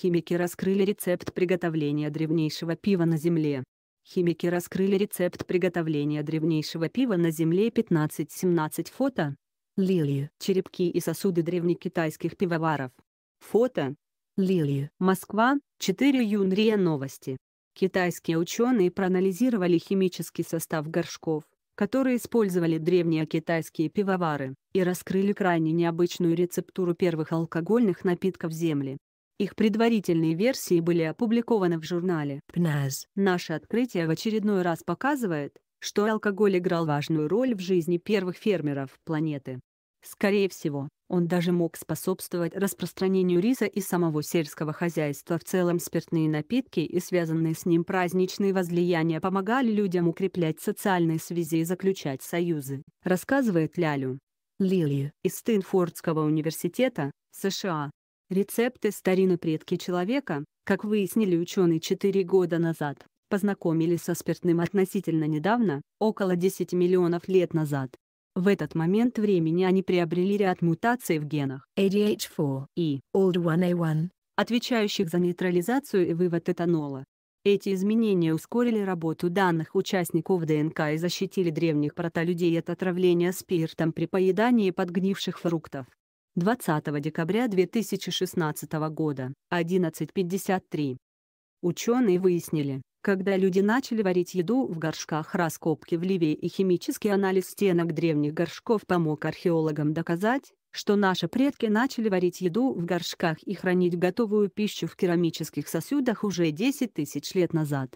Химики раскрыли рецепт приготовления древнейшего пива на Земле. Химики раскрыли рецепт приготовления древнейшего пива на Земле 15-17 фото. Лилии. Черепки и сосуды древнекитайских пивоваров. Фото. Лилии. Москва, 4 июня новости. Китайские ученые проанализировали химический состав горшков, которые использовали древние китайские пивовары, и раскрыли крайне необычную рецептуру первых алкогольных напитков Земли. Их предварительные версии были опубликованы в журнале PNAS. Наше открытие в очередной раз показывает, что алкоголь играл важную роль в жизни первых фермеров планеты. Скорее всего, он даже мог способствовать распространению риса и самого сельского хозяйства в целом спиртные напитки и связанные с ним праздничные возлияния помогали людям укреплять социальные связи и заключать союзы, рассказывает Лялю. Лилия из Стэнфордского университета, США. Рецепты старины предки человека, как выяснили ученые 4 года назад, познакомились со спиртным относительно недавно, около 10 миллионов лет назад. В этот момент времени они приобрели ряд мутаций в генах ADH4 и ALD1A1, отвечающих за нейтрализацию и вывод этанола. Эти изменения ускорили работу данных участников ДНК и защитили древних протолюдей от отравления спиртом при поедании подгнивших фруктов. 20 декабря 2016 года, 11.53. Ученые выяснили, когда люди начали варить еду в горшках раскопки в Ливии и химический анализ стенок древних горшков помог археологам доказать, что наши предки начали варить еду в горшках и хранить готовую пищу в керамических сосудах уже 10 тысяч лет назад.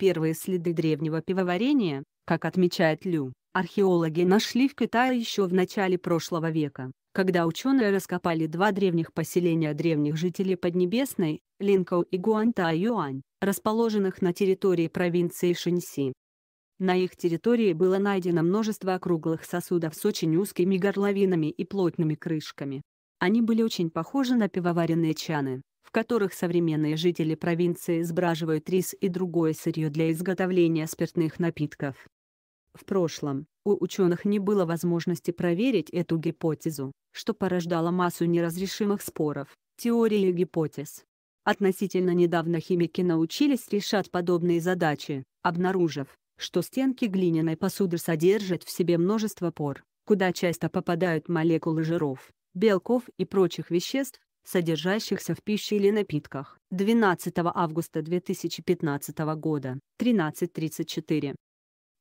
Первые следы древнего пивоварения, как отмечает Лю, Археологи нашли в Китае еще в начале прошлого века, когда ученые раскопали два древних поселения древних жителей Поднебесной, Линкоу и Гуантаюань, расположенных на территории провинции Шэньси. На их территории было найдено множество округлых сосудов с очень узкими горловинами и плотными крышками. Они были очень похожи на пивоваренные чаны, в которых современные жители провинции сбраживают рис и другое сырье для изготовления спиртных напитков. В прошлом у ученых не было возможности проверить эту гипотезу, что порождало массу неразрешимых споров, теории и гипотез. Относительно недавно химики научились решать подобные задачи, обнаружив, что стенки глиняной посуды содержат в себе множество пор, куда часто попадают молекулы жиров, белков и прочих веществ, содержащихся в пище или напитках. 12 августа 2015 года, 13.34.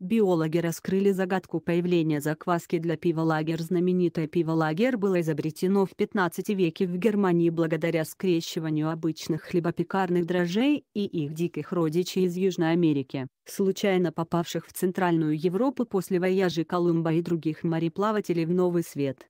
Биологи раскрыли загадку появления закваски для пива «Лагер». Знаменитое пиво «Лагер» было изобретено в 15 веке в Германии благодаря скрещиванию обычных хлебопекарных дрожжей и их диких родичей из Южной Америки, случайно попавших в Центральную Европу после вояжей Колумба и других мореплавателей в Новый Свет.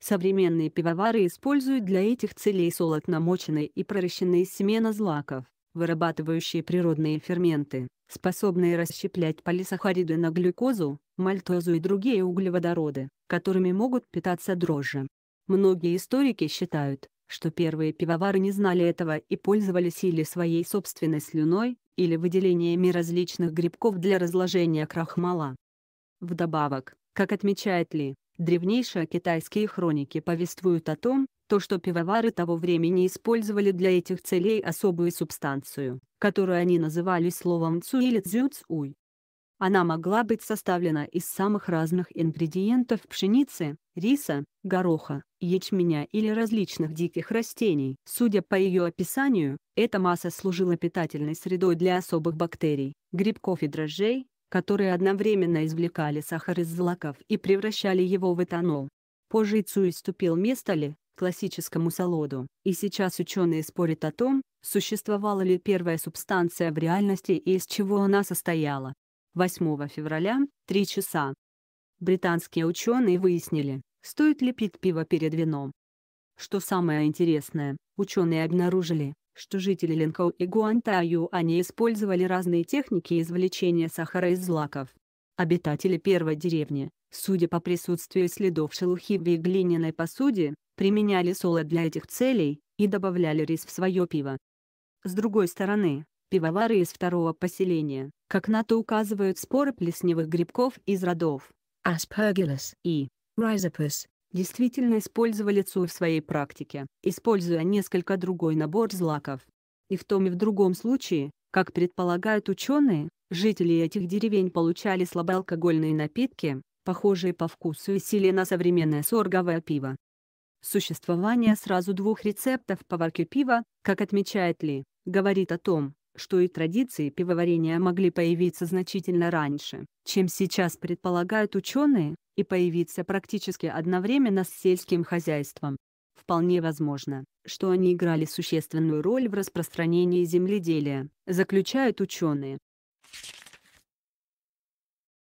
Современные пивовары используют для этих целей солод намоченный и проращенные семена злаков, вырабатывающие природные ферменты способные расщеплять полисахариды на глюкозу, мальтозу и другие углеводороды, которыми могут питаться дрожжи. Многие историки считают, что первые пивовары не знали этого и пользовались или своей собственной слюной, или выделениями различных грибков для разложения крахмала. Вдобавок, как отмечает Ли, древнейшие китайские хроники повествуют о том, то что пивовары того времени использовали для этих целей особую субстанцию, которую они называли словом цу или цзюцуй. Она могла быть составлена из самых разных ингредиентов пшеницы, риса, гороха, ячменя или различных диких растений. Судя по ее описанию, эта масса служила питательной средой для особых бактерий, грибков и дрожжей, которые одновременно извлекали сахар из злаков и превращали его в этанол. Позже Цуй уступил место Ли, классическому солоду, и сейчас ученые спорят о том, существовала ли первая субстанция в реальности и из чего она состояла. 8 февраля, 3 часа. Британские ученые выяснили, стоит ли пить пиво перед вином. Что самое интересное, ученые обнаружили, что жители Линкоу и Гуантаю они использовали разные техники извлечения сахара из злаков. Обитатели первой деревни, судя по присутствию следов шелухи в глиняной посуде, применяли соло для этих целей, и добавляли рис в свое пиво. С другой стороны, пивовары из второго поселения, как на то указывают споры плесневых грибков из родов Aspergillus и Rhizopus, действительно использовали ЦУ в своей практике, используя несколько другой набор злаков. И в том и в другом случае, как предполагают ученые, жители этих деревень получали слабоалкогольные напитки, похожие по вкусу и силе на современное сорговое пиво. Существование сразу двух рецептов поварки пива, как отмечает Ли, говорит о том, что и традиции пивоварения могли появиться значительно раньше, чем сейчас предполагают ученые, и появиться практически одновременно с сельским хозяйством. Вполне возможно, что они играли существенную роль в распространении земледелия, заключают ученые.